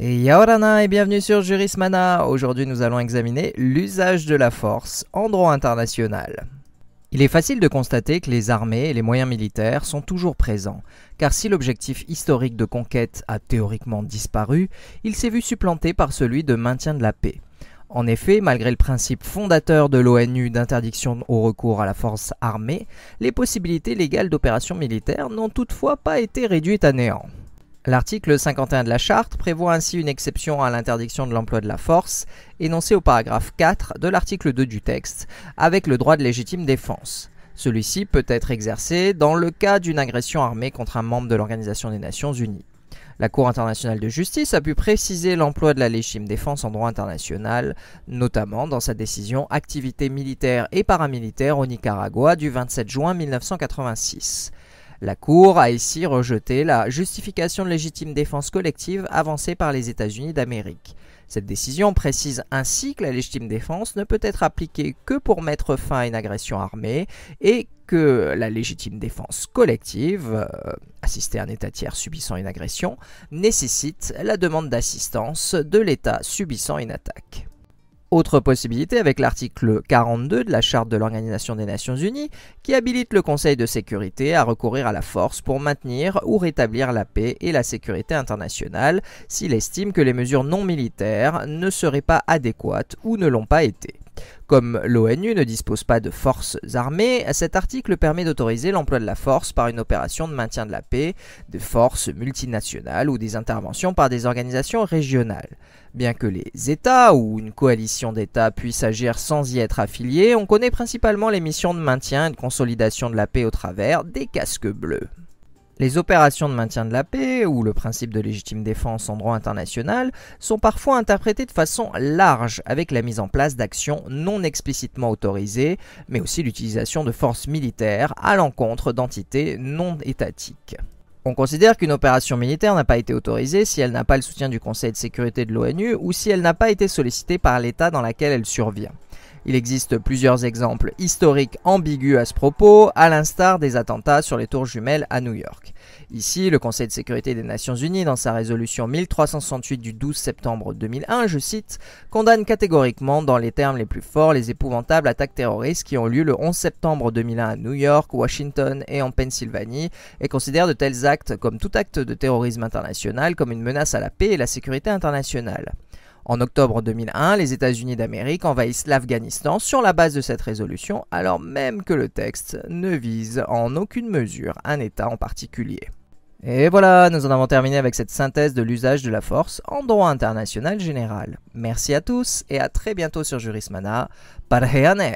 Et Yaorana et bienvenue sur Jurismana. Aujourd'hui, nous allons examiner l'usage de la force en droit international. Il est facile de constater que les armées et les moyens militaires sont toujours présents, car si l'objectif historique de conquête a théoriquement disparu, il s'est vu supplanté par celui de maintien de la paix. En effet, malgré le principe fondateur de l'ONU d'interdiction au recours à la force armée, les possibilités légales d'opérations militaires n'ont toutefois pas été réduites à néant. L'article 51 de la Charte prévoit ainsi une exception à l'interdiction de l'emploi de la force, énoncée au paragraphe 4 de l'article 2 du texte, avec le droit de légitime défense. Celui-ci peut être exercé dans le cas d'une agression armée contre un membre de l'Organisation des Nations Unies. La Cour internationale de justice a pu préciser l'emploi de la légitime défense en droit international, notamment dans sa décision Activité militaire et paramilitaire au Nicaragua du 27 juin 1986. La Cour a ici rejeté la justification de légitime défense collective avancée par les États-Unis d'Amérique. Cette décision précise ainsi que la légitime défense ne peut être appliquée que pour mettre fin à une agression armée et que la légitime défense collective, euh, assistée à un État tiers subissant une agression, nécessite la demande d'assistance de l'État subissant une attaque. Autre possibilité avec l'article 42 de la Charte de l'Organisation des Nations Unies qui habilite le Conseil de sécurité à recourir à la force pour maintenir ou rétablir la paix et la sécurité internationale s'il estime que les mesures non militaires ne seraient pas adéquates ou ne l'ont pas été. Comme l'ONU ne dispose pas de forces armées, cet article permet d'autoriser l'emploi de la force par une opération de maintien de la paix, de forces multinationales ou des interventions par des organisations régionales. Bien que les États ou une coalition d'États puissent agir sans y être affiliés, on connaît principalement les missions de maintien et de consolidation de la paix au travers des casques bleus. Les opérations de maintien de la paix ou le principe de légitime défense en droit international sont parfois interprétées de façon large avec la mise en place d'actions non explicitement autorisées, mais aussi l'utilisation de forces militaires à l'encontre d'entités non étatiques. On considère qu'une opération militaire n'a pas été autorisée si elle n'a pas le soutien du Conseil de sécurité de l'ONU ou si elle n'a pas été sollicitée par l'État dans lequel elle survient. Il existe plusieurs exemples historiques ambigus à ce propos, à l'instar des attentats sur les tours jumelles à New York. Ici, le Conseil de sécurité des Nations Unies, dans sa résolution 1368 du 12 septembre 2001, je cite, condamne catégoriquement dans les termes les plus forts les épouvantables attaques terroristes qui ont lieu le 11 septembre 2001 à New York, Washington et en Pennsylvanie, et considère de tels actes comme tout acte de terrorisme international comme une menace à la paix et la sécurité internationale. En octobre 2001, les États-Unis d'Amérique envahissent l'Afghanistan sur la base de cette résolution, alors même que le texte ne vise en aucune mesure un État en particulier. Et voilà, nous en avons terminé avec cette synthèse de l'usage de la force en droit international général. Merci à tous et à très bientôt sur Jurismana. Parheane